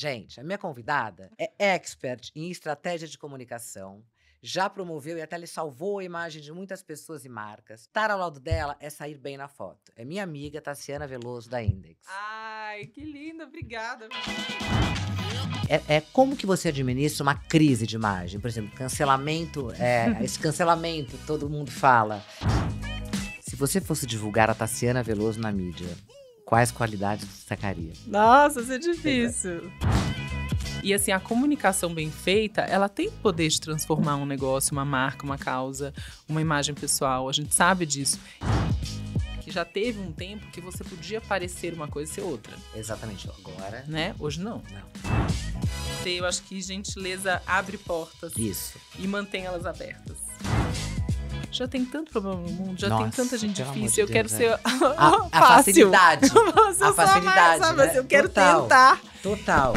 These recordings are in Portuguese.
Gente, a minha convidada é expert em estratégia de comunicação, já promoveu e até lhe salvou a imagem de muitas pessoas e marcas. Estar ao lado dela é sair bem na foto. É minha amiga Tassiana Veloso, da Index. Ai, que linda, obrigada. É, é, como que você administra uma crise de imagem? Por exemplo, cancelamento, é, esse cancelamento todo mundo fala. Se você fosse divulgar a Tassiana Veloso na mídia, quais qualidades destacaria? Nossa, isso é, é difícil. E assim, a comunicação bem feita, ela tem poder de transformar um negócio, uma marca, uma causa, uma imagem pessoal. A gente sabe disso. Que já teve um tempo que você podia parecer uma coisa e ser outra. Exatamente. Agora. Né? Hoje não. Não. Então, eu acho que gentileza abre portas. Isso. E mantém elas abertas já tem tanto problema no mundo, já Nossa, tem tanta gente difícil, de eu quero ser a, facilidade. a facilidade, assim, eu né? quero tentar. Total.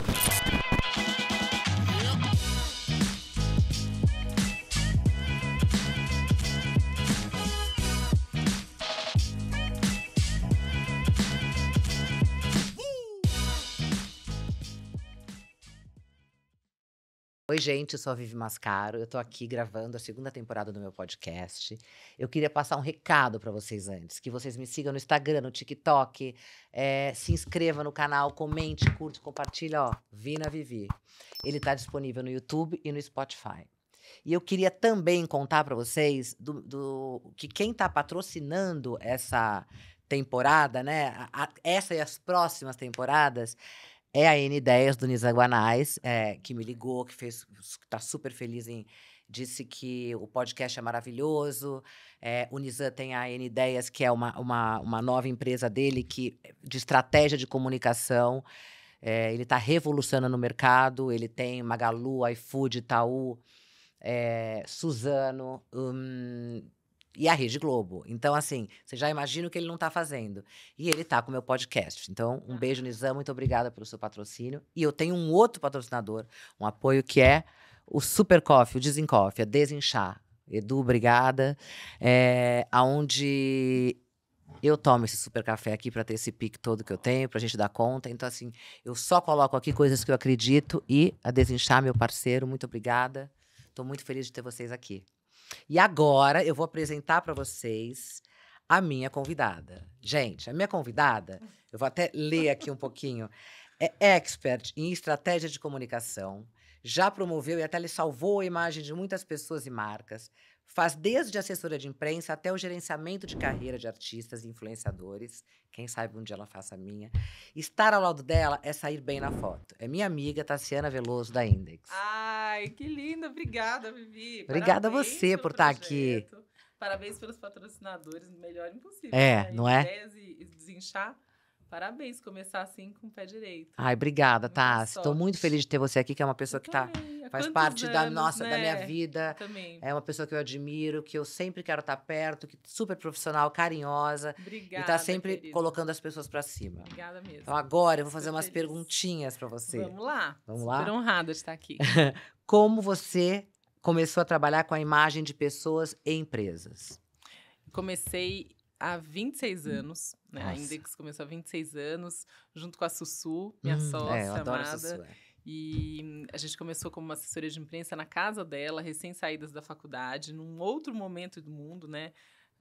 Oi, gente, eu sou a Vivi Mascaro. Eu tô aqui gravando a segunda temporada do meu podcast. Eu queria passar um recado para vocês antes: que vocês me sigam no Instagram, no TikTok, é, se inscreva no canal, comente, curte, compartilha, ó. Vina Vivi. Ele tá disponível no YouTube e no Spotify. E eu queria também contar para vocês do, do, que quem está patrocinando essa temporada, né? A, a, essa e as próximas temporadas é a N Ideias do Nisa Guanais, é, que me ligou, que fez, está super feliz em disse que o podcast é maravilhoso. É, o Nizam tem a N Ideias, que é uma, uma, uma nova empresa dele que de estratégia de comunicação. É, ele está revolucionando o mercado. Ele tem Magalu, iFood, Itaú, é, Suzano. Hum, e a Rede Globo. Então, assim, você já imagina o que ele não está fazendo. E ele está com o meu podcast. Então, um tá. beijo, Nizam. Muito obrigada pelo seu patrocínio. E eu tenho um outro patrocinador, um apoio que é o Super Coffee, o Desencoffee, a Desinchar. Edu, obrigada. É, aonde eu tomo esse super café aqui para ter esse pique todo que eu tenho, para a gente dar conta. Então, assim, eu só coloco aqui coisas que eu acredito e a Desinchar, meu parceiro, muito obrigada. Estou muito feliz de ter vocês aqui. E agora eu vou apresentar para vocês a minha convidada. Gente, a minha convidada, eu vou até ler aqui um pouquinho, é expert em estratégia de comunicação, já promoveu e até lhe salvou a imagem de muitas pessoas e marcas. Faz desde assessora de imprensa até o gerenciamento de carreira de artistas e influenciadores. Quem sabe um dia ela faça a minha. Estar ao lado dela é sair bem na foto. É minha amiga Tassiana Veloso, da Index. Ai, que linda. Obrigada, Vivi. Obrigada Parabéns a você por estar tá aqui. Parabéns pelos patrocinadores. Melhor impossível. É, né? não é? e desinchar. Parabéns, começar assim com o pé direito. Ai, obrigada, tá. Estou muito feliz de ter você aqui, que é uma pessoa eu que tá, faz parte anos, da nossa, né? da minha né? vida. Eu também. É uma pessoa que eu admiro, que eu sempre quero estar tá perto, que super profissional, carinhosa. Obrigada. E tá sempre colocando as pessoas para cima. Obrigada mesmo. Então agora eu vou fazer umas feliz. perguntinhas para você. Vamos lá. Vamos lá. Super honrada de estar aqui. Como você começou a trabalhar com a imagem de pessoas e empresas? Comecei há 26 hum. anos, né? Nossa. A Index começou há 26 anos, junto com a Sussu, minha hum, sócia é, amada. Sussu, é. E a gente começou como uma assessoria de imprensa na casa dela, recém-saídas da faculdade, num outro momento do mundo, né?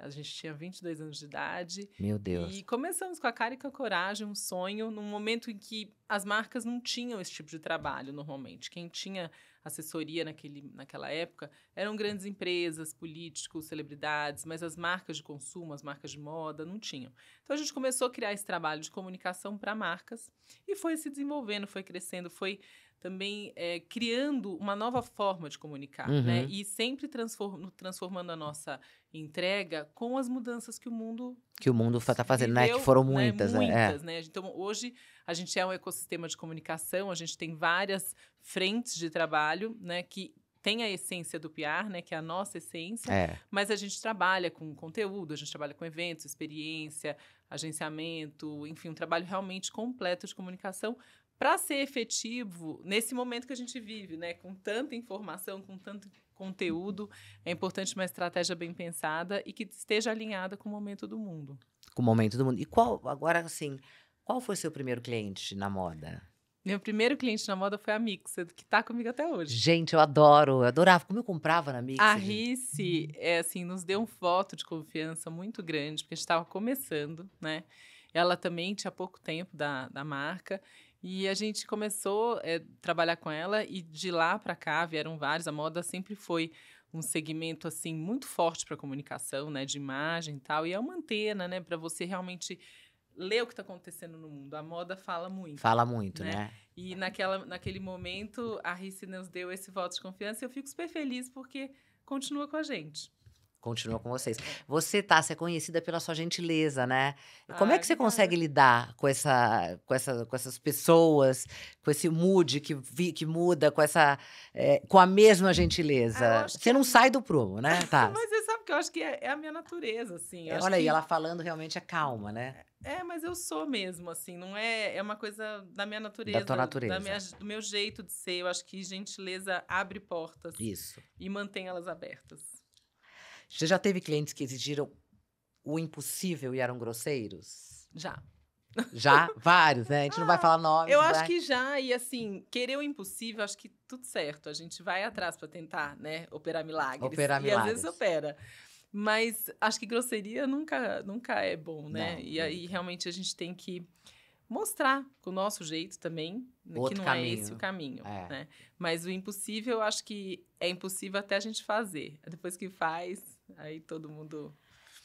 A gente tinha 22 anos de idade. Meu Deus. E começamos com a cara e com a coragem, um sonho, num momento em que as marcas não tinham esse tipo de trabalho normalmente. Quem tinha assessoria naquele, naquela época eram grandes empresas, políticos, celebridades, mas as marcas de consumo, as marcas de moda, não tinham. Então a gente começou a criar esse trabalho de comunicação para marcas e foi se desenvolvendo, foi crescendo, foi também é, criando uma nova forma de comunicar, né? uhum. né? E sempre transform, transformando a nossa entrega com as mudanças que o mundo que o mundo está tá fazendo, viveu, né? Que foram né? muitas, né? Muitas, né? Então hoje a gente é um ecossistema de comunicação, a gente tem várias frentes de trabalho, né? Que tem a essência do PR, né, que é a nossa essência, é. mas a gente trabalha com conteúdo, a gente trabalha com eventos, experiência, agenciamento, enfim, um trabalho realmente completo de comunicação para ser efetivo nesse momento que a gente vive, né, com tanta informação, com tanto conteúdo, é importante uma estratégia bem pensada e que esteja alinhada com o momento do mundo. Com o momento do mundo. E qual agora assim, qual foi seu primeiro cliente na moda? Meu primeiro cliente na moda foi a Mixed, que está comigo até hoje. Gente, eu adoro, eu adorava. Como eu comprava na Mixed? A Risse é, assim, nos deu um voto de confiança muito grande, porque a gente estava começando, né? Ela também tinha pouco tempo da, da marca. E a gente começou a eh, é, trabalhar com ela e de lá para cá vieram vários. A moda sempre foi um segmento assim muito forte para comunicação, né, de imagem e tal. E é uma antena, né, para você realmente ler o que está acontecendo no mundo. A moda fala muito. Fala muito, né? né? E naquela, naquele momento a Rice nos deu esse voto de confiança. E eu fico super feliz porque continua com a gente continua é. com vocês. Você, Tássia, é conhecida pela sua gentileza, né? Como é que você consegue lidar com, essa, com, essa, com essas pessoas, com esse mood que, que muda, com, essa, é, com a mesma gentileza? Ah, você é não sai do prumo, né, Tássia? mas você sabe que eu acho que é, é a minha natureza, assim. É, olha que... aí, ela falando realmente é calma, né? É, mas eu sou mesmo, assim, não é... É uma coisa da minha natureza. Da tua natureza. Da minha, do meu jeito de ser. Eu acho que gentileza abre portas. Isso. E mantém elas abertas. Você já teve clientes que exigiram o impossível e eram grosseiros? Já. Já? Vários, né? A gente ah, não vai ah, falar nove. Eu acho que já, e assim, querer o impossível, acho que tudo certo. A gente vai atrás para tentar, né? Operar milagres. Operar milagres. E às vezes opera. Mas acho que grosseria nunca, nunca é bom, né? Não, e aí realmente a gente tem que mostrar com o nosso jeito também, né, Outro que não é caminho. é esse o caminho, é. né? Mas o impossível, eu acho que é impossível até a gente fazer. Depois que faz, aí todo mundo...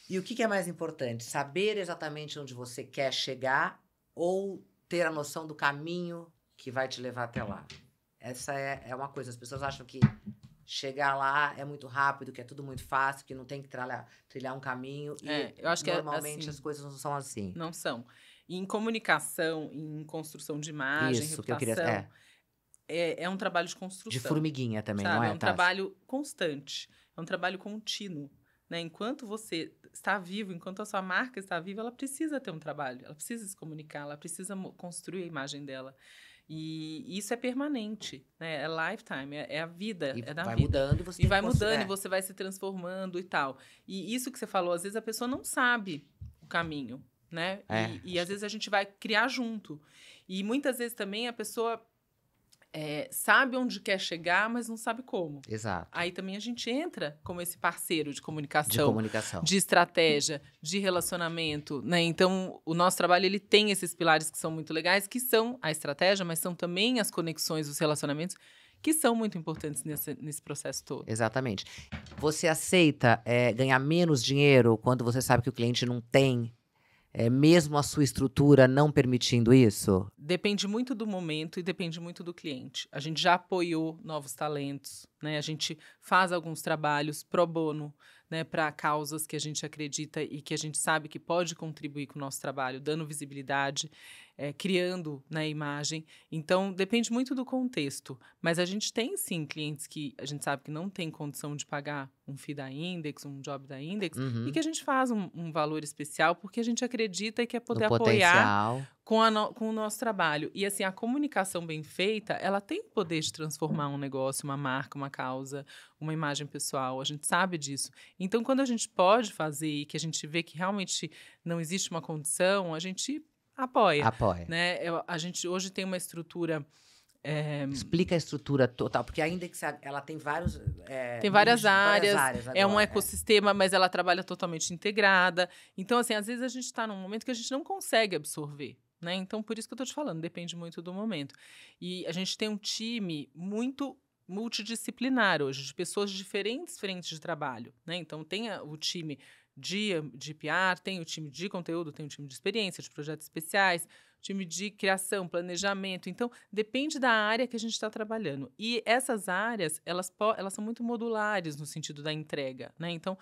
E o que, que é mais importante? Saber exatamente onde você quer chegar ou ter a noção do caminho que vai te levar até lá? Essa é, é uma coisa. As pessoas acham que chegar lá é muito rápido, que é tudo muito fácil, que não tem que trilhar, trilhar um caminho. É, eu acho que é normalmente é assim, as coisas não são assim. Não são em comunicação, em construção de imagem, Isso, reputação, que eu queria, é. É, é um trabalho de construção. De formiguinha também, sabe? não é? É um trabalho constante, é um trabalho contínuo. Né? Enquanto você está vivo, enquanto a sua marca está viva, ela precisa ter um trabalho, ela precisa se comunicar, ela precisa construir a imagem dela. E isso é permanente, né? É lifetime, é, é a vida, e é da vai vida. Mudando, você e vai mudando é. e você vai se transformando e tal. E isso que você falou, às vezes a pessoa não sabe o caminho né? É. E, e, às vezes a gente vai criar junto. E muitas vezes também a pessoa é, sabe onde quer chegar, mas não sabe como. Exato. Aí também a gente entra como esse parceiro de comunicação, de, comunicação. de estratégia, de relacionamento, né? Então o nosso trabalho ele tem esses pilares que são muito legais, que são a estratégia, mas são também as conexões, os relacionamentos que são muito importantes nesse, nesse processo todo. Exatamente. Você aceita é, ganhar menos dinheiro quando você sabe que o cliente não tem é, mesmo a sua estrutura não permitindo isso? Depende muito do momento e depende muito do cliente. A gente já apoiou novos talentos, né? A gente faz alguns trabalhos pro bono né, para causas que a gente acredita e que a gente sabe que pode contribuir com o nosso trabalho, dando visibilidade, é, criando na né, imagem. Então, depende muito do contexto. Mas a gente tem, sim, clientes que a gente sabe que não tem condição de pagar um FII da Index, um job da Index, uhum. e que a gente faz um, um, valor especial porque a gente acredita que é poder no apoiar potencial com, no, com o nosso trabalho. E assim, a comunicação bem feita, ela tem o poder de transformar um negócio, uma marca, uma causa, uma imagem pessoal. A gente sabe disso. Então, quando a gente pode fazer e que a gente vê que realmente não existe uma condição, a gente apoia. Apoia. Né? Eu, a gente hoje tem uma estrutura. É... Explica a estrutura total, porque ainda que ela tem vários. É, tem várias nichos, áreas, várias áreas é agora, é um ecossistema, é. mas ela trabalha totalmente integrada. Então, assim, às vezes a gente está num momento que a gente não consegue absorver. Né? Então, por isso que eu estou te falando, depende muito do momento. E a gente tem um time muito multidisciplinar hoje, de pessoas de diferentes frentes de trabalho. Né? Então, tem a, o time de, de PR, tem o time de conteúdo, tem o time de experiência, de projetos especiais, time de criação, planejamento. Então, depende da área que a gente está trabalhando. E essas áreas, elas, elas são muito modulares no sentido da entrega. Né? Então,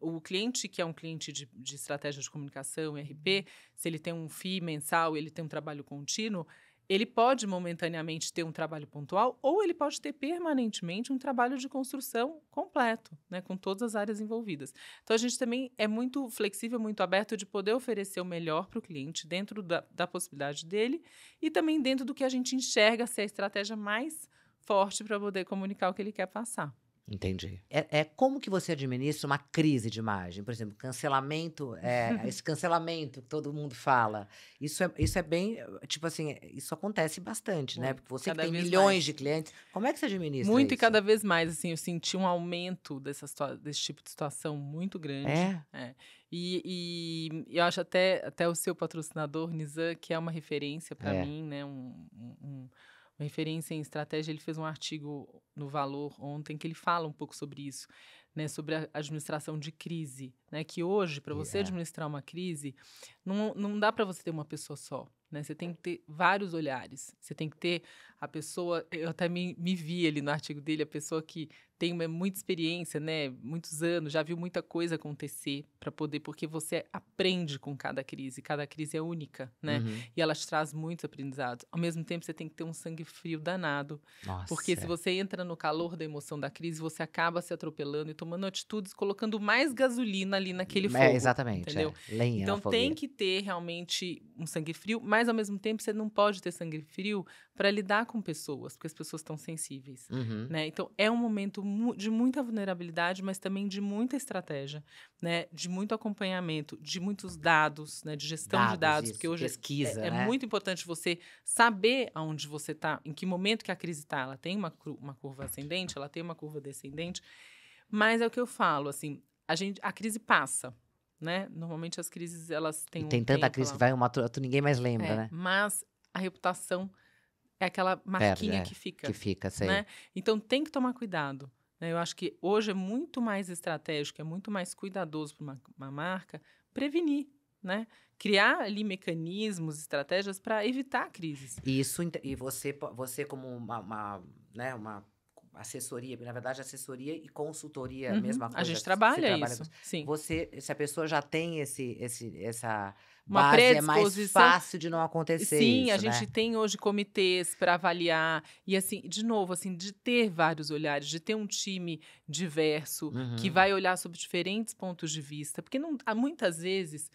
o cliente que é um cliente de, de estratégia de comunicação, RP, uhum. se ele tem um FII mensal, ele tem um trabalho contínuo, ele pode momentaneamente ter um trabalho pontual ou ele pode ter permanentemente um trabalho de construção completo, né, com todas as áreas envolvidas. Então a gente também é muito flexível, muito aberto de poder oferecer o melhor para o cliente dentro da, da, possibilidade dele e também dentro do que a gente enxerga ser a estratégia mais forte para poder comunicar o que ele quer passar. Entendi. É, é, como que você administra uma crise de imagem, por exemplo, cancelamento, é, esse cancelamento que todo mundo fala. Isso é, isso é bem, tipo assim, isso acontece bastante, né? É, Porque você tem milhões mais. de clientes, como é que você administra Muito isso? e cada vez mais, assim, eu senti um aumento dessa, desse tipo de situação muito grande. É. é. E, e, eu acho até, até o seu patrocinador, Nizam, que é uma referência para é. mim, né? Um, um, referência em estratégia, ele fez um artigo no Valor ontem que ele fala um pouco sobre isso, né, sobre a administração de crise, né, que hoje para você yeah. É. administrar uma crise, não, não dá para você ter uma pessoa só, né? Você tem que ter vários olhares. Você tem que ter a pessoa, eu até me, me vi ali no artigo dele, a pessoa que tem uma, muita experiência, né? Muitos anos, já viu muita coisa acontecer para poder, porque você aprende com cada crise, cada crise é única, né? Uhum. E ela te traz muitos aprendizados. Ao mesmo tempo, você tem que ter um sangue frio danado, Nossa, porque se é. você entra no calor da emoção da crise, você acaba se atropelando e tomando atitudes, colocando mais gasolina ali naquele é, fogo. Exatamente, é. entendeu? É. Lenha então tem que ter realmente um sangue frio, mas ao mesmo tempo você não pode ter sangue frio para lidar com pessoas, porque as pessoas estão sensíveis, uhum. né? Então é um momento de muita vulnerabilidade, mas também de muita estratégia, né? De muito acompanhamento, de muitos dados, né? De gestão dados, de dados, isso, porque hoje é pesquisa, é, é né? muito importante você saber aonde você está, em que momento que a crise está. Ela tem uma, uma curva ascendente, ela tem uma curva descendente, mas é o que eu falo, assim, a gente, a crise passa. Né? Normalmente as crises elas têm e tem um tanta tempo, crise que vai uma outra, ninguém mais lembra, é, né? Mas a reputação é aquela marquinha Perde, é, que fica. Que fica, sei. Né? Então tem que tomar cuidado. Né? Eu acho que hoje é muito mais estratégico, é muito mais cuidadoso para uma, uma, marca prevenir, né? Criar ali mecanismos, estratégias para evitar crises. Isso, e você, você como uma, uma, né, uma assessoria, na verdade, assessoria e consultoria, é uhum. mesma coisa. A gente trabalha, trabalha isso. Com... Sim. Você, se a pessoa já tem esse, esse essa uma base, é mais fácil de não acontecer. Sim, isso, a né? gente né? tem hoje comitês para avaliar e assim, de novo, assim, de ter vários olhares, de ter um time diverso uhum. que vai olhar sobre diferentes pontos de vista, porque não, há ah, muitas vezes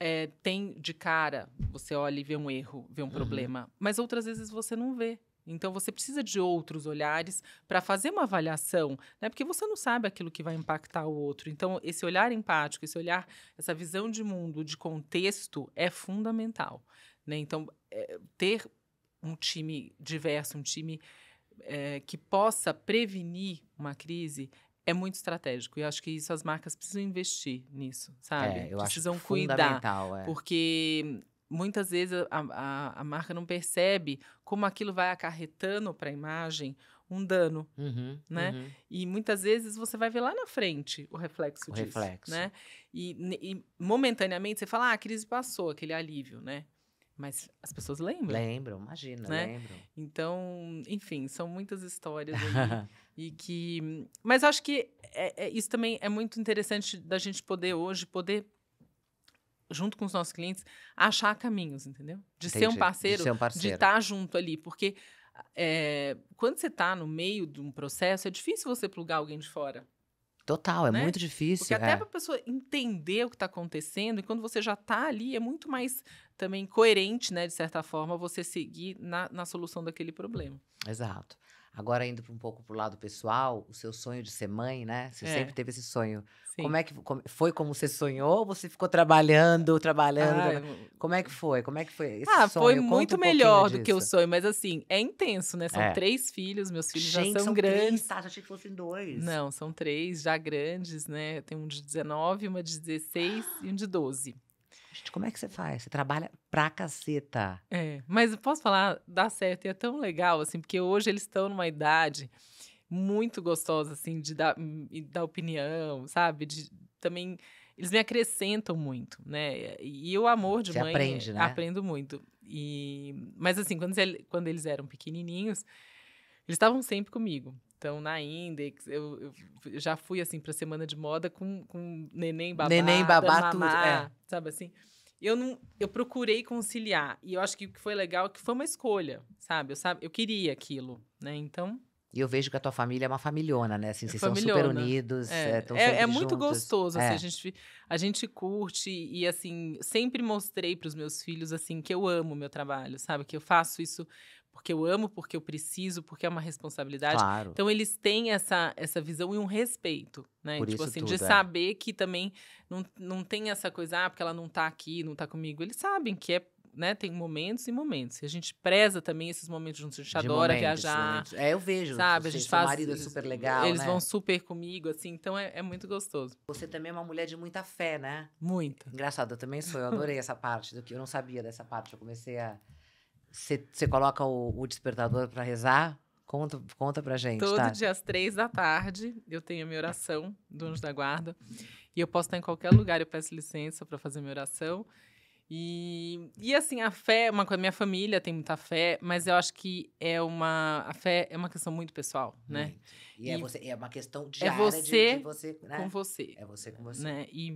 é, tem de cara, você olha e vê um erro, vê um uhum. problema, mas outras vezes você não vê. Então você precisa de outros olhares para fazer uma avaliação, né? Porque você não sabe aquilo que vai impactar o outro. Então esse olhar empático, esse olhar, essa visão de mundo, de contexto é fundamental, né? Então é, ter um time diverso, um time é, que possa prevenir uma crise é muito estratégico. E acho que isso as marcas precisam investir nisso, sabe? É, eu precisam acho cuidar, fundamental, é. porque muitas vezes a, a, a, marca não percebe como aquilo vai acarretando para a imagem um dano, uhum, né? Uhum. E muitas vezes você vai ver lá na frente o reflexo o disso, reflexo. né? E, e, momentaneamente você fala, ah, a crise passou, aquele alívio, né? Mas as pessoas lembram. Lembram, imagina, né? lembram. Então, enfim, são muitas histórias aí. e que... Mas acho que é, é, isso também é muito interessante da gente poder hoje, poder junto com os nossos clientes, achar caminhos, entendeu? De ser um parceiro, de um estar tá junto ali. Porque é, quando você está no meio de um processo, é difícil você plugar alguém de fora. Total, é né? muito difícil. Porque até é. para a pessoa entender o que está acontecendo, e quando você já está ali, é muito mais também coerente, né, de certa forma, você seguir na, na solução daquele problema. Exato. Agora, indo um pouco para o lado pessoal, o seu sonho de ser mãe, né? Você é. sempre teve esse sonho. Sim. Como é que foi como você sonhou? Ou você ficou trabalhando, trabalhando? Ah, Como é que foi? Como é que foi esse ah, sonho? foi muito um melhor do que o sonho, mas assim, é intenso, né? São é. três filhos, meus filhos Gente, já são, são grandes. Três, tá? Achei que fossem dois. Não, são três já grandes, né? Tem um de 19, uma de 16 e um de 12. Gente, como é que você faz? Você trabalha pra caceta. É, mas eu posso falar, dá certo. E é tão legal, assim, porque hoje eles estão numa idade muito gostosa, assim, de dar, hum, dar opinião, sabe? De também eles me acrescentam muito, né? E o amor de você mãe aprende, né? aprendo muito. E mas assim, quando, quando eles eram pequenininhos, eles estavam sempre comigo. Então, na Index, eu, eu já fui, assim, pra semana de moda com, com neném, babá, Neném, babá, tudo, é. Sabe assim? Eu, não, eu procurei conciliar. E eu acho que o que foi legal é que foi uma escolha, sabe? Eu, sabe, eu queria aquilo, né? Então... E eu vejo que a tua família é uma familhona, né? Assim, é vocês são super unidos. É, é, é, é muito gostoso. É. Assim, a, gente, a gente curte e, assim, sempre mostrei para os meus filhos, assim, que eu amo o meu trabalho, sabe? Que eu faço isso porque eu amo, porque eu preciso, porque é uma responsabilidade. Claro. Então eles têm essa, essa visão e um respeito, né? Por tipo assim, tudo, de é. saber que também não, não tem essa coisa, ah, porque ela não tá aqui, não tá comigo. Eles sabem que é né, tem momentos e momentos. E a gente preza também esses momentos juntos. A gente de adora momentos, viajar. Momentos. É, eu vejo. Sabe, a gente faz. marido é super legal. Eles né? vão super comigo, assim. Então é, é, muito gostoso. Você também é uma mulher de muita fé, né? Muita. Engraçado, eu também sou. Eu adorei essa parte do que eu não sabia dessa parte. Eu comecei a você coloca o, o despertador para rezar? Conta, conta pra gente. Todo tá? dia às três da tarde eu tenho a minha oração do Anjo da Guarda. E eu posso estar em qualquer lugar, eu peço licença para fazer minha oração. E, e assim, a fé, é uma minha família tem muita fé, mas eu acho que é uma a fé é uma questão muito pessoal, né? Muito. E, é e é, você, é, uma questão é diária é você, de, de você, né? com você. É você com você. Né? E,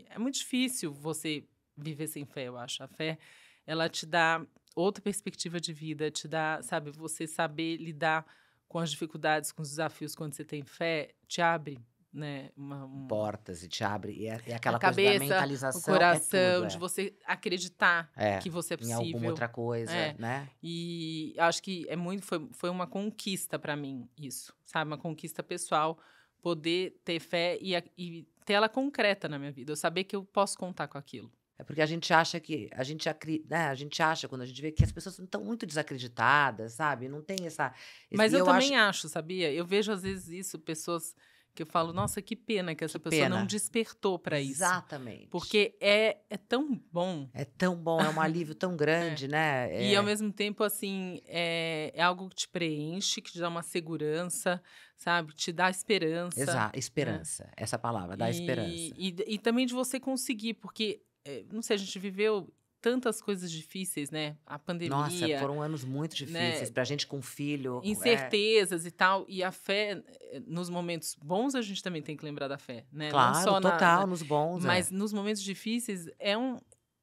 e é muito difícil você viver sem fé, eu acho. A fé, ela te dá outra perspectiva de vida, te dá, sabe, você saber lidar com as dificuldades, com os desafios quando você tem fé, te abre né, uma, portas e te abre e é, é aquela a cabeça, coisa da mentalização, é o coração, é tudo, de é. você acreditar é, que você é possível, em alguma outra coisa, é. né? E acho que é muito foi, foi uma conquista para mim isso, sabe, uma conquista pessoal poder ter fé e, e ter ela concreta na minha vida, eu saber que eu posso contar com aquilo. É porque a gente acha que. A gente, né, a gente acha, quando a gente vê, que as pessoas estão muito desacreditadas, sabe? Não tem essa. Esse... Mas eu, eu também acho... acho... sabia? Eu vejo, às vezes, isso, pessoas que eu falo, nossa, que pena que essa que pessoa pena. não despertou para isso. Exatamente. Porque é, é tão bom. É tão bom, é um alívio tão é. grande, é. né? É. E ao é. mesmo tempo, assim, é, é, algo que te preenche, que te dá uma segurança, sabe? Te dá esperança. Exato, né? esperança. Essa palavra, dá e, esperança. E, e também de você conseguir, porque é, não sei, a gente viveu tantas coisas difíceis, né? A pandemia. Nossa, foram anos muito né? difíceis né? para gente com filho. É. Incertezas é. e tal. E a fé, eh, nos momentos bons, a gente também tem que lembrar da fé, né? Claro, Não só total, na, nos bons. Mas é. nos momentos difíceis é um,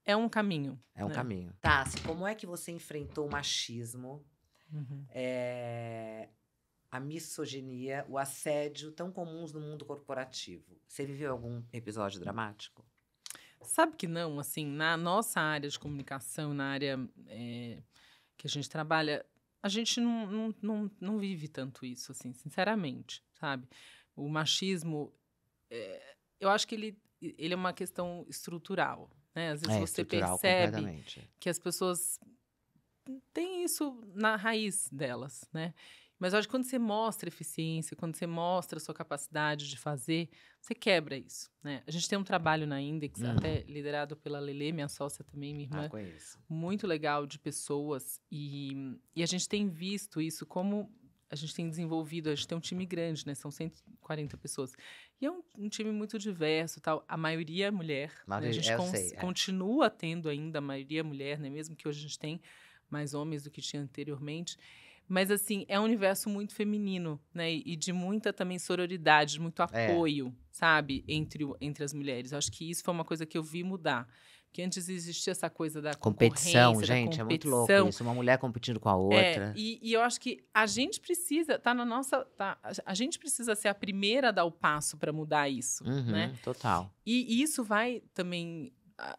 é um caminho. É um né? caminho. Tassi, como é que você enfrentou o machismo, uhum. é, a misoginia, o assédio tão comuns no mundo corporativo? Você viveu algum episódio dramático? Sabe que não, assim, na nossa área de comunicação, na área é, que a gente trabalha, a gente não, não, não, não, vive tanto isso, assim, sinceramente, sabe? O machismo, é, eu acho que ele, ele é uma questão estrutural, né? Às vezes é, você percebe que as pessoas têm isso na raiz delas, né? Mas eu acho que quando você mostra eficiência, quando você mostra a sua capacidade de fazer, você quebra isso. Né? A gente tem um trabalho na Index, uhum. até liderado pela Lele, minha sócia também, minha irmã. Ah, conheço. Muito legal de pessoas. E, e a gente tem visto isso como a gente tem desenvolvido, a gente tem um time grande, né? São 140 pessoas. E é um, um time muito diverso tal. A maioria é mulher. Maioria, né? A gente con sei, é. continua tendo ainda a maioria é mulher, né? Mesmo que hoje a gente tem mais homens do que tinha anteriormente. Mas, assim, é um universo muito feminino, né? E de muita também sororidade, muito é. apoio, é. sabe? Entre, entre as mulheres. Eu acho que isso foi uma coisa que eu vi mudar. Porque antes existia essa coisa da competição, gente, da competição. é muito louco isso, uma mulher competindo com a é, outra. É, e, e, eu acho que a gente precisa, tá na nossa, tá, a gente precisa ser a primeira a dar o passo para mudar isso, uhum, né? Total. E, e isso vai também,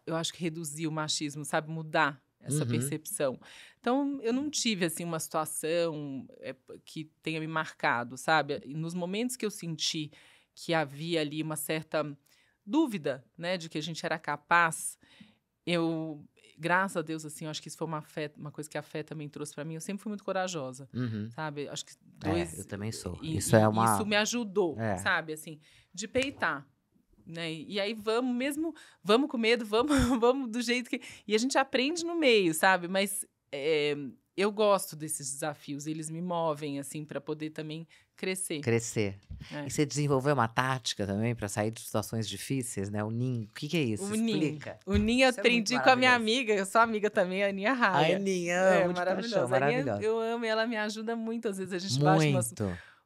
eu acho que reduzir o machismo, sabe, mudar essa uhum. percepção. Então, eu não tive, assim, uma situação é, que tenha me marcado, sabe? Nos momentos que eu senti que havia ali uma certa dúvida, né, de que a gente era capaz, eu, graças a Deus, assim, eu acho que isso foi uma, fé, uma coisa que a fé também trouxe para mim. Eu sempre fui muito corajosa, uhum. sabe? Acho que é, dois. É, eu também sou. E, isso e, é uma. Isso me ajudou, é. sabe? Assim, de peitar né? E aí vamos mesmo, vamos com medo, vamos, vamos do jeito que. E a gente aprende no meio, sabe? Mas é, eu gosto desses desafios, eles me movem, assim, para poder também crescer. Crescer. É. E você desenvolveu uma tática também para sair de situações difíceis, né? O ninho. O que, que é isso? O Explica. O ninho eu é aprendi é com a minha amiga, eu sou amiga também, a Aninha Raia. É, a Aninha, é, maravilhosa. maravilhosa. Eu amo ela me ajuda muito, às vezes a gente muito. bate umas,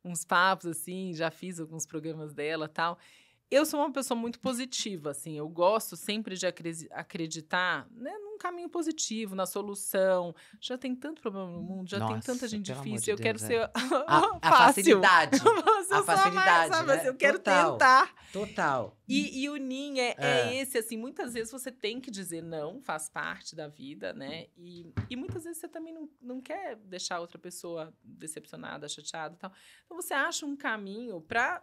uns papos, assim, já fiz alguns programas dela tal eu sou uma pessoa muito positiva, assim. Eu gosto sempre de acreditar né, num caminho positivo, na solução. Já tem tanto problema no mundo, já Nossa, tem tanta gente difícil. De Deus, eu quero é. ser a, a facilidade. Assim, a facilidade. Mais, né? Assim, eu quero Total. tentar. Total. E, e o NIM é, é, ah. esse, assim, muitas vezes você tem que dizer não, faz parte da vida, né? E, e muitas vezes você também não, não quer deixar outra pessoa decepcionada, chateada e tal. Então você acha um caminho para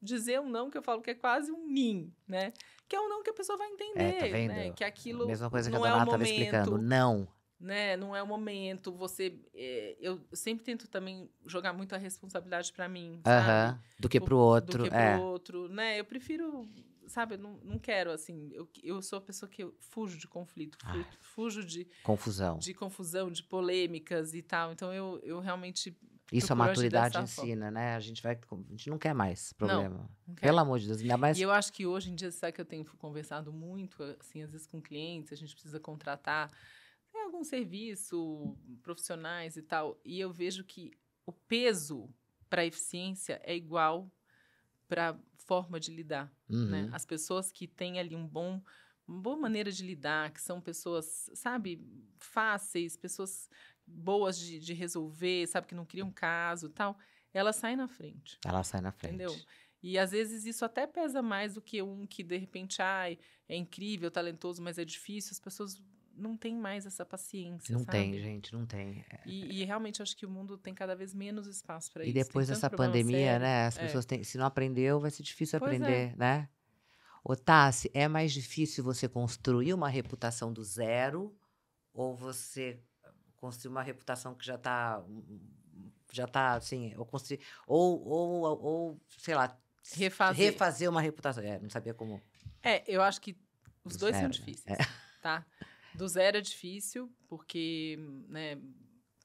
dizer um não que eu falo que é quase um mim né? Que é um não que a pessoa vai entender, é, tá né? Que aquilo Mesma coisa que não a é Dona é o momento, explicando, não. Né? Não é o momento, você é, eu sempre tento também jogar muito a responsabilidade para mim, uh -huh. Do que pro outro, do que pro é. outro, né? Eu prefiro Sabe, eu não, não quero, assim, eu, eu sou a pessoa que eu fujo de conflito, fujo, ah. fujo de... Confusão. De confusão, de polêmicas e tal. Então, eu, eu realmente isso a maturidade ensina, forma. né? A gente vai, a gente não quer mais problema. Não, não quer. Pelo amor de Deus, ainda mais. E eu acho que hoje em dia, sabe que eu tenho conversado muito, assim, às vezes com clientes, a gente precisa contratar né, algum serviço, profissionais e tal. E eu vejo que o peso para eficiência é igual para forma de lidar, né? uhum. né? As pessoas que têm ali um bom uma boa maneira de lidar, que são pessoas, sabe, fáceis, pessoas boas de, de resolver, sabe, que não cria um caso tal, ela sai na frente. Ela sai na frente. Entendeu? E às vezes isso até pesa mais do que um que de repente, ai, é incrível, talentoso, mas é difícil. As pessoas não têm mais essa paciência. Não sabe? tem, gente, não tem. E, e, realmente acho que o mundo tem cada vez menos espaço para isso. E depois dessa pandemia, sério. né? As é. pessoas têm. Se não aprendeu, vai ser difícil pois é. aprender, é. né? Ô, Tassi, é mais difícil você construir uma reputação do zero ou você construir uma reputação que já está hum, hum, já tá assim, ou construir ou, ou, ou sei lá, refazer. refazer uma reputação. É, não sabia como. É, eu acho que os Do dois zero, são né? difíceis, né? é. tá? Do zero é difícil, porque, né,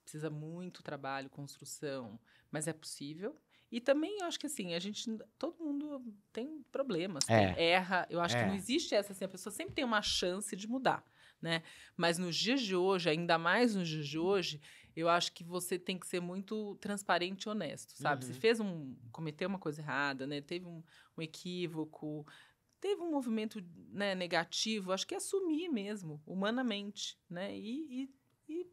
precisa muito trabalho, construção, mas é possível. E também eu acho que assim, a gente. Todo mundo tem problemas, é. erra. Eu acho é. que não existe essa assim, a pessoa sempre tem uma chance de mudar né? Mas nos dias de hoje, ainda mais nos dias de uhum. hoje, eu acho que você tem que ser muito transparente e honesto, sabe? Uhum. Se fez um... cometeu uma coisa errada, né? Teve um, um equívoco, teve um movimento né, negativo, acho que é assumir mesmo, humanamente, né? E, e, e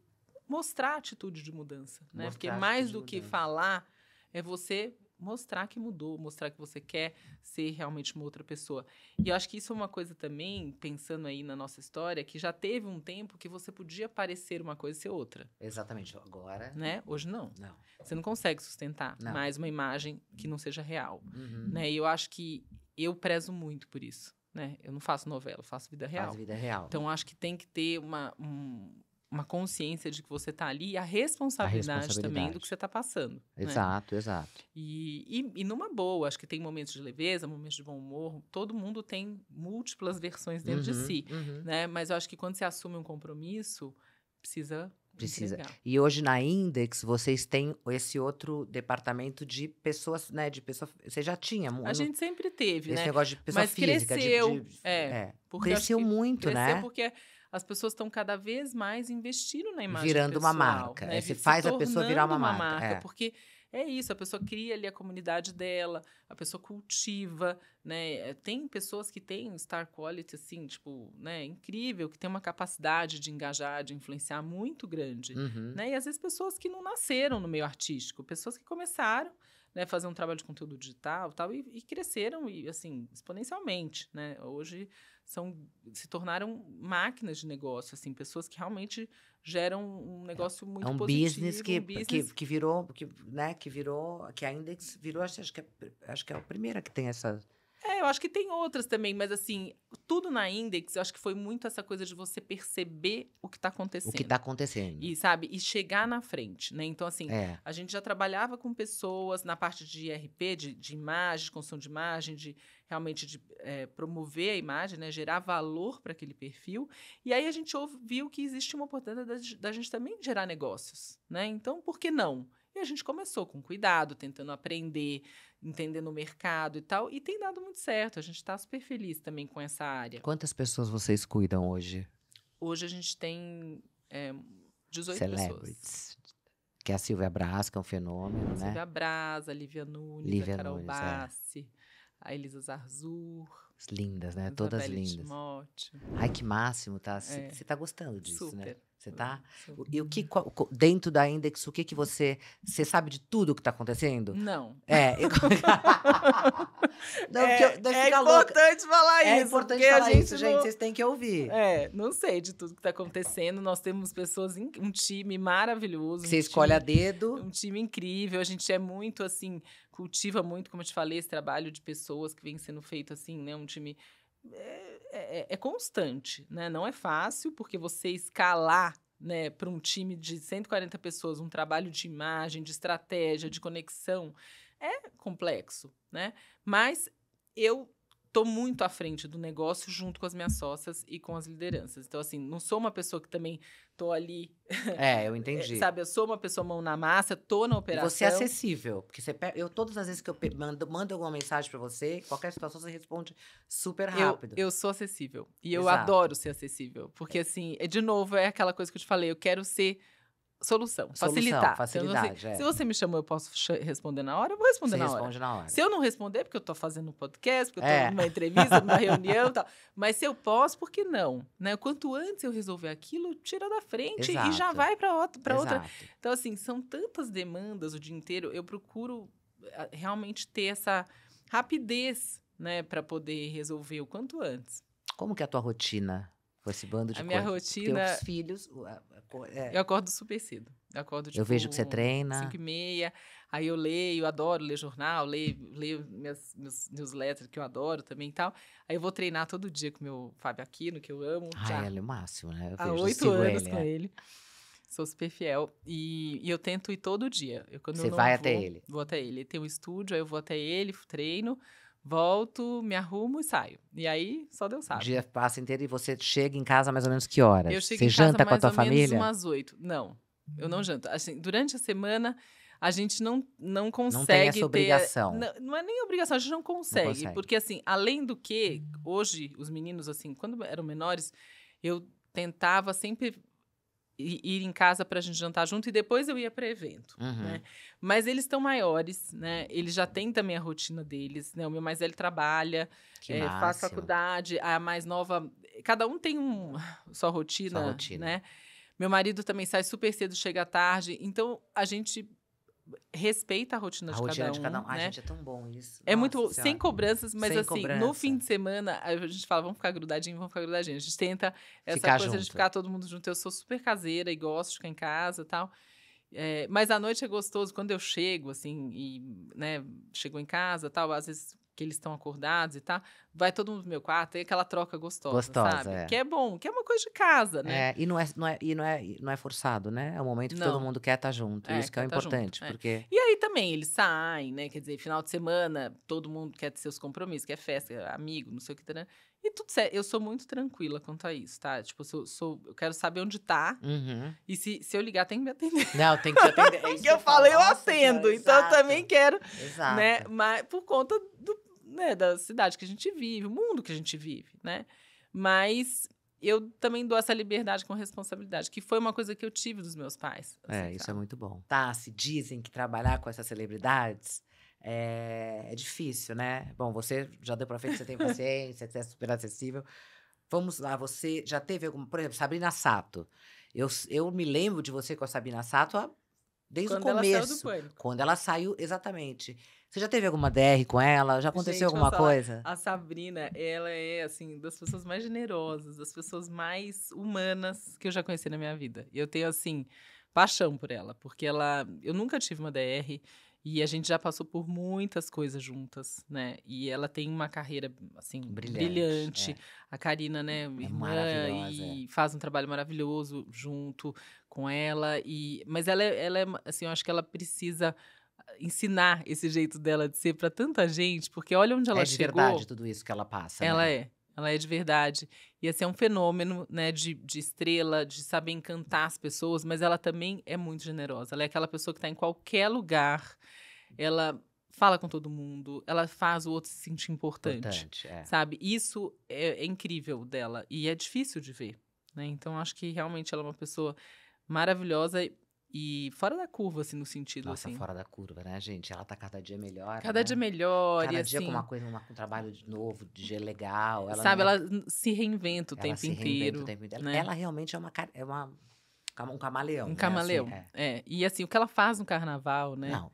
mostrar a atitude de mudança, né? Mostrar Porque mais do que mudança. falar, é você mostrar que mudou, mostrar que você quer ser realmente uma outra pessoa. E eu acho que isso é uma coisa também, pensando aí na nossa história, que já teve um tempo que você podia parecer uma coisa e ser outra. Exatamente. Agora. Né? Hoje não. Não. Você não consegue sustentar não. mais uma imagem que não seja real. Uhum. Né? E eu acho que eu prezo muito por isso. Né? Eu não faço novela, eu faço vida real. Faz vida real. Então acho que tem que ter uma, um, uma consciência de que você está ali e a responsabilidade, a responsabilidade, também do que você está passando. Né? Exato, né? exato. E, e, e, numa boa, acho que tem momentos de leveza, momentos de bom humor, todo mundo tem múltiplas versões dentro uhum, de si, uhum. né? Mas eu acho que quando você assume um compromisso, precisa precisa. Entregar. E hoje na Index vocês têm esse outro departamento de pessoas, né, de pessoas você já tinha. A gente sempre teve, esse né? Esse negócio de pessoa Mas física, cresceu, de, de, é, é. cresceu muito, cresceu né? Cresceu porque as pessoas estão cada vez mais investindo na imagem Virando pessoal, uma marca. Né? Você faz a pessoa virar uma, uma marca. marca é. Porque é isso, a pessoa cria ali a comunidade dela, a pessoa cultiva, né? Eh, tem pessoas que têm star quality, assim, tipo, né, incrível, que tem uma capacidade de engajar, de influenciar muito grande, uhum. né? E às vezes pessoas que não nasceram no meio artístico, pessoas que começaram, né, fazer um trabalho de conteúdo digital tal, e, e cresceram, e, assim, exponencialmente, né? Hoje são se tornaram máquinas de negócio, assim, pessoas que realmente geram um é. negócio é muito é um positivo, business que, um business que que virou que né que virou que a Index virou acho, acho que é, acho que é a primeira que tem essa é, eu acho que tem outras também, mas assim, tudo na Index, eu acho que foi muito essa coisa de você perceber o que está acontecendo. O que está acontecendo. E, sabe, e chegar na frente, né? Então, assim, é. a gente já trabalhava com pessoas na parte de IRP, de, de imagem, de construção de imagem, de realmente de é, promover a imagem, né? Gerar valor para aquele perfil. E aí a gente ouviu que existe uma oportunidade da, da gente também gerar negócios, né? Então, por que não? a gente começou com cuidado, tentando aprender, entendendo o mercado e tal. E tem dado muito certo. A gente está super feliz também com essa área. Quantas pessoas vocês cuidam hoje? Hoje a gente tem é, 18 Celebrities. pessoas. Que é a Silvia Braz, que é um fenômeno, a né? Silvia Braz, a Lívia Nunes, Lívia a Carol Nunes, é. Bassi, é. a Elisa Zarzur. Lindas, né? Todas lindas. Timóteo. Ai, que máximo, tá? Você é. tá gostando disso, né? super. né? Você hum, tá? E o que dentro da Index, o que que você você sabe de tudo o que está acontecendo? Não. É. Eu... não, é, eu, é importante falar é isso. É importante falar gente isso, não... gente. Vocês têm que ouvir. É, não sei de tudo que está acontecendo. Nós temos pessoas, um time maravilhoso. Você um escolhe time, a dedo. Um time incrível. A gente é muito assim, cultiva muito, como eu te falei, esse trabalho de pessoas que vem sendo feito assim, né? Um time é, é, é constante, né? Não é fácil, porque você escalar né, para um time de 140 pessoas, um trabalho de imagem, de estratégia, de conexão, é complexo, né? Mas eu tô muito à frente do negócio junto com as minhas sócias e com as lideranças. Então, assim, não sou uma pessoa que também tô ali. É, eu é, entendi. Sabe, eu sou uma pessoa mão na massa, tô na operação. E você é acessível, porque você eu todas as vezes que eu mando, mando alguma mensagem para você, qualquer situação você responde super rápido. Eu, eu sou acessível e Exato. eu adoro ser acessível, porque assim, é de novo é aquela coisa que eu te falei, eu quero ser Solução, Solução facilitar. Então, facilidade, então, assim, é. Se você me chamou, eu posso responder na hora, eu vou responder na hora. na hora. Se eu não responder, porque eu estou fazendo um podcast, porque eu estou é. numa entrevista, numa reunião e tal. Mas se eu posso, por que não? Né? Quanto antes eu resolver aquilo, tira da frente Exato. e já vai para outra. Então, assim, são tantas demandas o dia inteiro, eu procuro eh, realmente ter essa rapidez né, para poder resolver o quanto antes. Como que é a tua rotina com esse bando de A minha coisas. rotina. Teus filhos. É. Eu acordo super cedo. Eu acordo tipo, Eu vejo tipo, que você treina. 5 e meia. Aí eu leio, adoro ler jornal, leio, leio minhas, meus newsletters que eu adoro também e tal. Aí eu vou treinar todo dia com meu Fábio Aquino, que eu amo. Ah, ele é o máximo, né? Eu Há oito anos ele, com é. ele. Sou super fiel. E, e, eu tento ir todo dia. Eu, quando Você eu vai vou, até ele? Vou até ele. Ele tem um estúdio, aí eu vou até ele, treino Volto, me arrumo e saio. E aí, só Deus sabe. O dia passa inteiro e você chega em casa mais ou menos que horas? Eu chego você em casa janta mais com a tua ou família? Menos umas oito. Não, eu não janto. Assim, durante a semana, a gente não, não consegue não tem essa ter, obrigação. Não, não, é nem obrigação, a gente não consegue, não consegue, Porque, assim, além do que, hoje, os meninos, assim, quando eram menores, eu tentava sempre ir em casa para a gente jantar junto e depois eu ia para evento, uhum. né? Mas eles estão maiores, né? Eles já têm também a rotina deles, né? O meu mais velho trabalha, é, faz faculdade, a mais nova, cada um tem um sua rotina, sua rotina, né? Meu marido também sai super cedo, chega tarde, então a gente respeita a rotina, a de, rotina cada um, de cada um. Né? gente, é tão bom isso. É Nossa, muito senhora. sem cobranças, mas sem assim, cobrança. no fim de semana, a gente fala, vamos ficar grudadinho, vamos ficar grudadinho. A gente tenta essa ficar coisa junto. de ficar todo mundo junto. Eu sou super caseira e gosto de ficar em casa e tal. É, mas à noite é gostoso. Quando eu chego, assim, e, né, chego em casa tal, às vezes que eles estão acordados e tá, vai todo mundo pro meu quarto, e aquela troca gostosa, gostosa sabe? É. Que é bom, que é uma coisa de casa, né? É, e não é, não é, e não é, não é forçado, né? É o momento que não. todo mundo quer estar tá junto, é, isso que é tá importante, junto, é. porque... E aí também, eles saem, né? Quer dizer, final de semana, todo mundo quer ter seus compromissos, quer festa, amigo, não sei o que, E tudo certo, eu sou muito tranquila quanto a isso, tá? Tipo, sou, sou, eu quero saber onde tá. Uhum. E se, se eu ligar, tem que me atender. Não, tem que atender. É, é que eu falei, eu atendo. então, eu também quero. Né? Exato. Né? Mas por conta do, né, da cidade que a gente vive, o mundo que a gente vive, né? Mas eu também dou essa liberdade com responsabilidade, que foi uma coisa que eu tive dos meus pais. Assim, é, isso é muito bom. Tá, se dizem que trabalhar com essas celebridades é, é difícil, né? Bom, você já deu pra frente, você tem paciência, que você é super acessível. Vamos lá, você já teve alguma. Por exemplo, Sabrina Sato. Eu, eu me lembro de você com a Sabrina Sato desde quando o começo. Quando ela saiu do pânico. Quando ela saiu, exatamente. Você já teve alguma DR com ela? Já aconteceu Gente, alguma coisa? A Sabrina, ela é, assim, das pessoas mais generosas, das pessoas mais humanas que eu já conheci na minha vida. E eu tenho, assim, paixão por ela, porque ela. Eu nunca tive uma DR. E a gente já passou por muitas coisas juntas, né? E ela tem uma carreira, assim, brilhante. brilhante. É. A Karina, né? É irmã, e é. faz um trabalho maravilhoso junto com ela. e Mas ela, é, ela é, assim, eu acho que ela precisa ensinar esse jeito dela de ser para tanta gente, porque olha onde ela chegou. É de chegou, verdade tudo isso que ela passa. Ela né? é. Ela é de verdade. E esse assim, é um fenômeno, né, de, de estrela, de saber encantar as pessoas, mas ela também é muito generosa. Ela é aquela pessoa que está em qualquer lugar. Ela fala com todo mundo, ela faz o outro se sentir importante. importante é. Sabe? Isso é, é, incrível dela e é difícil de ver. Né? Então, acho que realmente ela é uma pessoa maravilhosa e fora da curva, assim, no sentido, Nossa, assim. fora da curva, né, gente? Ela tá cada dia melhor, Cada né? dia melhor, Cada e dia assim, com uma coisa, uma, um trabalho novo, de dia legal. Ela sabe, é ela se reinventa o ela tempo inteiro. O tempo inteiro. Né? Ela realmente é uma... É uma um camaleão. Um né? Assim, camaleão, assim, é. é. E assim, o que ela faz no carnaval, né? Não,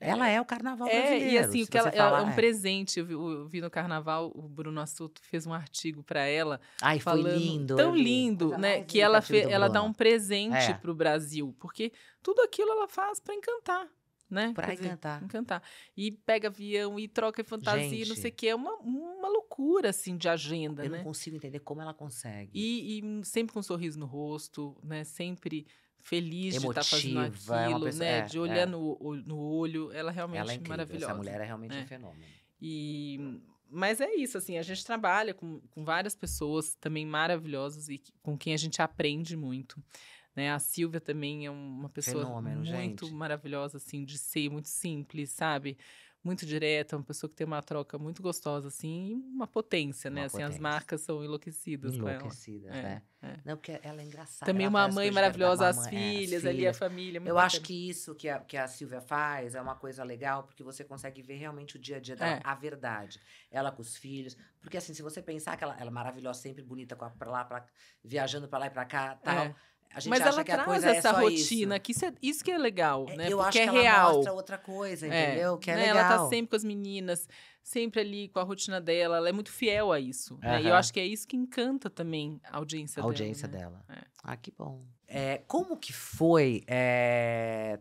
ela é o carnaval é, brasileiro. E assim, o que ela, é, falar, é um é. presente. Eu vi, eu vi, no carnaval, o Bruno Assuto fez um artigo para ela. Ai, falando, foi lindo. Tão lindo, né? Que ela, fe, ela dá um presente é. pro Brasil. Porque tudo aquilo ela faz para encantar. Né? Pra dizer, encantar. encantar. E pega avião e troca fantasia, Gente, não sei o que. É uma, uma loucura, assim, de agenda, eu né? Eu não consigo entender como ela consegue. E, e sempre com um sorriso no rosto, né? Sempre feliz tá Emotiva, de estar fazendo aquilo, é pessoa, né? É, de olhar é. no, no olho. Ela realmente é ela é incrível, maravilhosa. Essa mulher é realmente né. um fenômeno. E, mas é isso, assim, a gente trabalha com, com várias pessoas também maravilhosas e com quem a gente aprende muito. Né? A Silvia também é uma pessoa Fenômeno, muito gente. maravilhosa, assim, de ser muito simples, sabe? muito direta, uma pessoa que tem uma troca muito gostosa, assim, uma potência, né? uma né? Potência. Assim, as marcas são enlouquecidas, enlouquecidas com ela. É, né? É, é. Não, porque ela é engraçada. Também ela uma mãe maravilhosa, as, filhas, é, as filhas, ali a família. Eu acho que isso que a, que a Silvia faz é uma coisa legal, porque você consegue ver realmente o dia a dia da é. a verdade. Ela com os filhos. Porque, assim, se você pensar que ela, ela é maravilhosa, sempre bonita, com a, pra lá, pra, viajando pra lá e pra cá, tal é. A gente Mas acha ela que a coisa é essa é só rotina, isso. que isso, é, isso que é legal, é, né? Eu Porque acho é que é real. ela mostra outra coisa, é, entendeu? É, que é né? legal. Ela tá sempre com as meninas, sempre ali com a rotina dela, ela é muito fiel a isso. Uhum. Né? E eu acho que é isso que encanta também a audiência dela. A audiência né? dela. dela. Ah, que bom. É, como que foi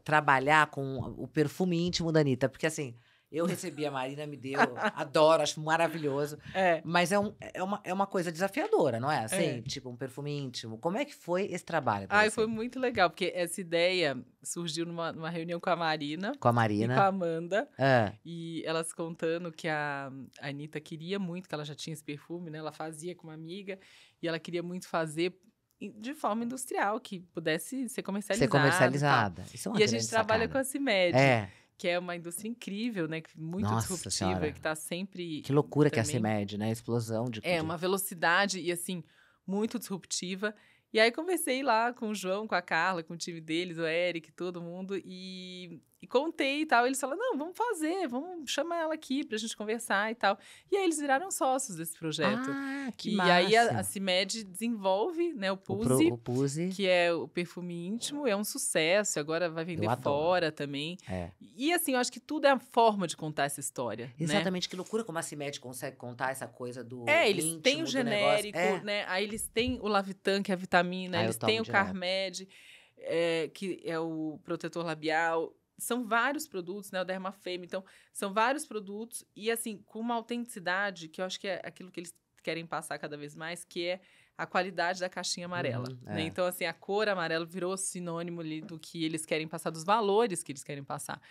trabalhar com o perfume íntimo da Anitta? Porque assim, eu recebi, a Marina me deu, adoro, acho maravilhoso. É. Mas é, um, é, uma, é uma coisa desafiadora, não é? Assim, é. tipo, um perfume íntimo. Como é que foi esse trabalho? Ai, você? foi muito legal, porque essa ideia surgiu numa, numa, reunião com a Marina. Com a Marina. E com a Amanda. É. E elas contando que a, a Anitta queria muito, que ela já tinha esse perfume, né? Ela fazia com uma amiga, e ela queria muito fazer de forma industrial, que pudesse ser comercializada. Ser comercializada. Isso é uma e a gente trabalha sacada. com a CIMED. É que é uma indústria incrível, né? Muito Nossa disruptiva, senhora. que está sempre. Que loucura também... que é a CEMED, né? Explosão de. É, uma velocidade e assim, muito disruptiva. E aí conversei lá com o João, com a Carla, com o time deles, o Eric, todo mundo, e e contei e tal. Eles falaram: não, vamos fazer, vamos chamar ela aqui pra gente conversar e tal. E aí eles viraram sócios desse projeto. Ah, que E aí a, CIMED desenvolve, né, o Puse, o, pro, o que é o perfume íntimo, é um sucesso, agora vai vender fora também. É. E assim, eu acho que tudo é a forma de contar essa história. Né? Exatamente, né? que loucura como a CIMED consegue contar essa coisa do. É, eles íntimo, têm o genérico, é. né? Aí eles têm o Lavitan, que é a vitamina, ah, eles têm o direto. Carmed. É, que é o protetor labial, são vários produtos, né? O Derma então, são vários produtos e, assim, com uma autenticidade que eu acho que é aquilo que eles querem passar cada vez mais, que é a qualidade da caixinha amarela. Uhum, né? é. Então, assim, a cor amarela virou sinônimo ali do que eles querem passar, dos valores que eles querem passar.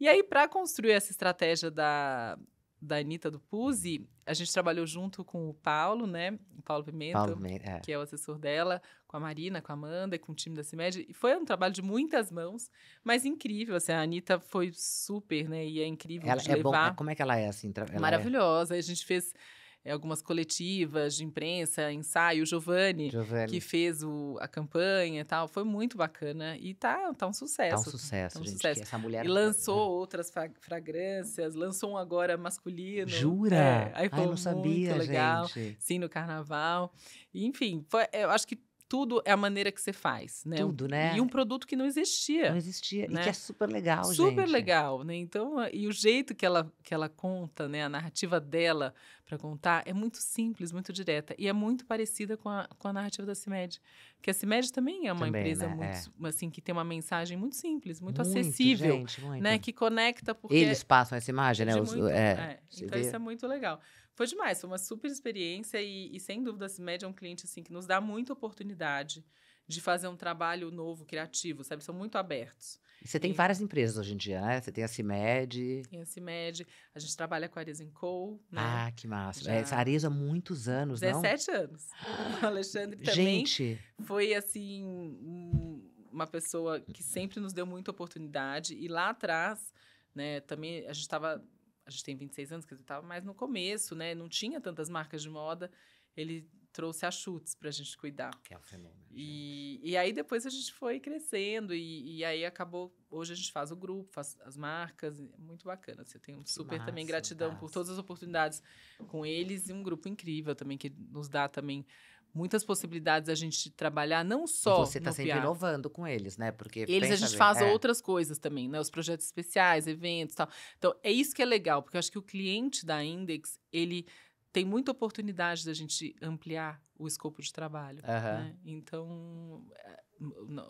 E aí, para construir essa estratégia da, da Anitta do Puzzi, a gente trabalhou junto com o Paulo, né? O Paulo Pimenta, Paulo, é. que é o assessor dela, com a Marina, com a Amanda e com o time da CIMED. E foi um trabalho de muitas mãos, mas incrível. Assim, a Anitta foi super, né? E é incrível ela de é levar. Bom, é, como é que ela é, assim? Ela é Maravilhosa. É... A gente fez é, algumas coletivas de imprensa, ensaio, Giovanni, Giovanni. que fez o, a campanha e tal. Foi muito bacana e tá, tá um sucesso. Tá um sucesso, tá um gente. Sucesso. Essa mulher... E é lançou é. outras fragrâncias, lançou um agora masculino. Jura? É, aí foi Ai, não muito sabia, legal. Gente. Sim, no carnaval. enfim, foi, eu acho que tudo é a maneira que você faz, né? Tudo, né? E um produto que não existia. Não existia, né? e que é super legal, Super gente. legal, né? Então, ah, e o jeito que ela, que ela conta, né? A narrativa dela para contar é muito simples, muito direta. E é muito parecida com a, com a narrativa da CIMED. Porque a CIMED também é uma também, empresa né? muito, é. assim, que tem uma mensagem muito simples, muito, muito acessível. Gente, né? muito. Né? Que conecta porque... Eles passam essa imagem, é né? muito, é, é. Então, isso é muito legal. Foi demais, foi uma super experiência e, e sem dúvida, se assim, média é um cliente assim que nos dá muita oportunidade de fazer um trabalho novo, criativo, sabe? São muito abertos. Você tem e... várias empresas hoje em dia, né? Você tem a CIMED. Tem a CIMED. A gente trabalha com a Arezzo Co. Né? Ah, que massa. Já... É, a Arezzo há muitos anos, 17 não? 17 anos. O Alexandre também gente. foi, assim, uma pessoa que sempre nos deu muita oportunidade. E lá atrás, né, também a gente estava a gente tem 26 anos, que ele estava mais no começo, né? Não tinha tantas marcas de moda. Ele trouxe a Chutes para a gente cuidar. Que é um fenômeno. E, e aí depois a gente foi crescendo e, e aí acabou... Hoje a gente faz o grupo, faz as marcas. É muito bacana. Assim, eu tenho super massa, também gratidão massa. por todas as oportunidades com eles e um grupo incrível também que nos dá também muitas possibilidades a gente trabalhar, não só. Você está sempre PR. inovando com eles, né? Porque. Eles a gente bem, faz é. outras coisas também, né? Os projetos especiais, eventos tal. Então, é isso que é legal, porque eu acho que o cliente da Index, ele tem muita oportunidade da gente ampliar o escopo de trabalho. Uhum. Né? Então, é,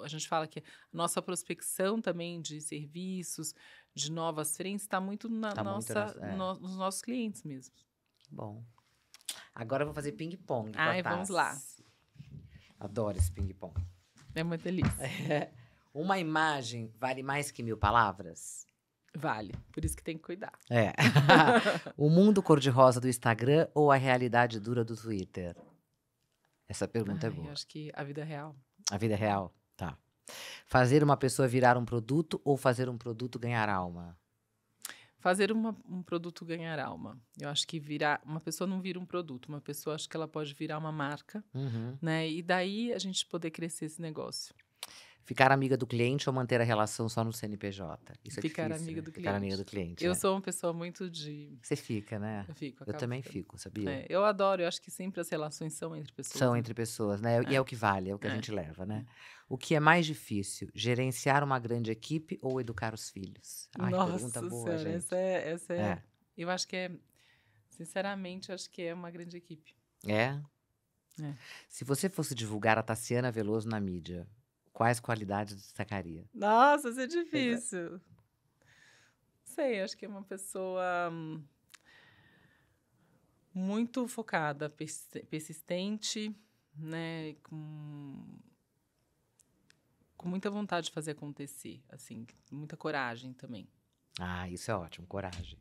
a gente fala que nossa prospecção também de serviços, de novas frentes, está muito, na tá nossa, muito é. nos nossos clientes mesmo. Bom. Agora eu vou fazer ping-pong. Ai, vamos lá. Adoro esse ping-pong. É uma delícia. Uma imagem vale mais que mil palavras? Vale, por isso que tem que cuidar. É. o mundo cor-de-rosa do Instagram ou a realidade dura do Twitter? Essa pergunta é Ai, é boa. Eu acho que a vida é real. A vida é real, tá. Fazer uma pessoa virar um produto ou fazer um produto ganhar alma? fazer uma, um produto ganhar alma. Eu acho que virar uma pessoa não vira um produto, uma pessoa acho que ela pode virar uma marca, uhum. né? E daí a gente poder crescer esse negócio. Ficar amiga do cliente ou manter a relação só no CNPJ? Isso é ficar é difícil, amiga né? do cliente. Ficar amiga do cliente. Eu é. sou uma pessoa muito de. Você fica, né? Eu fico. Eu também ficando. fico, sabia? É, eu adoro, eu acho que sempre as relações são entre pessoas. São né? entre pessoas, né? É. E é o que vale, é o que a é. gente leva, né? É. O que é mais difícil, gerenciar uma grande equipe ou educar os filhos? Ai, Nossa pergunta boa, senhora, gente. Essa é, essa é. Eu acho que é. Sinceramente, eu acho que é uma grande equipe. É? É. Se você fosse divulgar a Tassiana Veloso na mídia, Quais qualidades destacaria? Nossa, isso é, é. difícil. Exato. Sei, acho que é uma pessoa hum, muito focada, persistente, né, com, com muita vontade de fazer acontecer, assim, muita coragem também. Ah, isso é ótimo, coragem.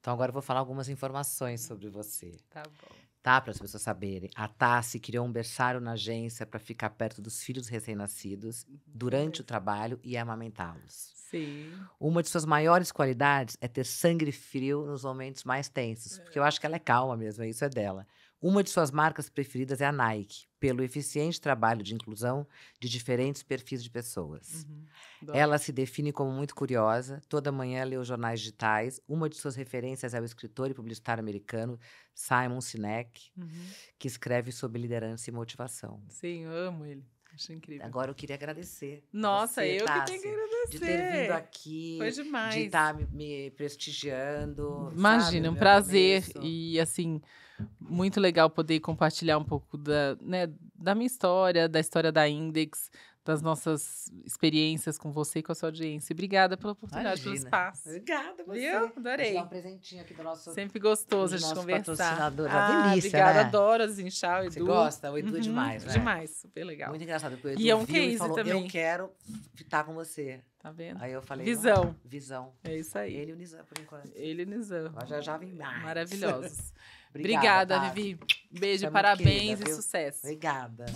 Então agora eu vou falar algumas informações sobre você. Tá bom tá? Para as pessoas saberem. A Tassi criou um berçário na agência para ficar perto dos filhos recém-nascidos durante o trabalho e amamentá-los. Sim. Uma de suas maiores qualidades é ter sangue frio nos momentos mais tensos, porque eu é. acho que ela é calma mesmo, isso é dela. Uma de suas marcas preferidas é a Nike pelo eficiente trabalho de inclusão de diferentes perfis de pessoas. Uhum. Ela se define como muito curiosa, toda manhã lê os jornais digitais. Uma de suas referências é o escritor e publicitário americano Simon Sinek, uhum. que escreve sobre liderança e motivação. Sim, eu amo ele. Acho incrível. Agora eu queria agradecer. Nossa, você, eu que tenho que agradecer. De ter vindo aqui. Foi demais. De estar tá me, me prestigiando. Imagina, sabe, um prazer. Começo. E assim, muito legal poder compartilhar um pouco da, né, da minha história, da história da Index, das nossas experiências com você e com a sua audiência. Obrigada pela oportunidade, Imagina. pelo espaço. Obrigada, você. Viu? Adorei. um presentinho aqui do nosso. Sempre gostoso de conversar. Ah, delícia. Obrigada, né? adoro a Zinchal, Edu. Você gosta? O Edu é uhum, demais, né? Demais, super legal. Muito engraçado, porque o Edu e é um viu e falou, também. eu quero estar com você. Tá vendo? Aí eu falei. Visão. Ah, visão. É isso aí. Ele e o Nizam, por enquanto. Ele e o Nizam. Já já vem mais. Maravilhosos. Obrigada, Obrigada tá? Vivi. Beijo, Estamos parabéns e sucesso. Obrigada.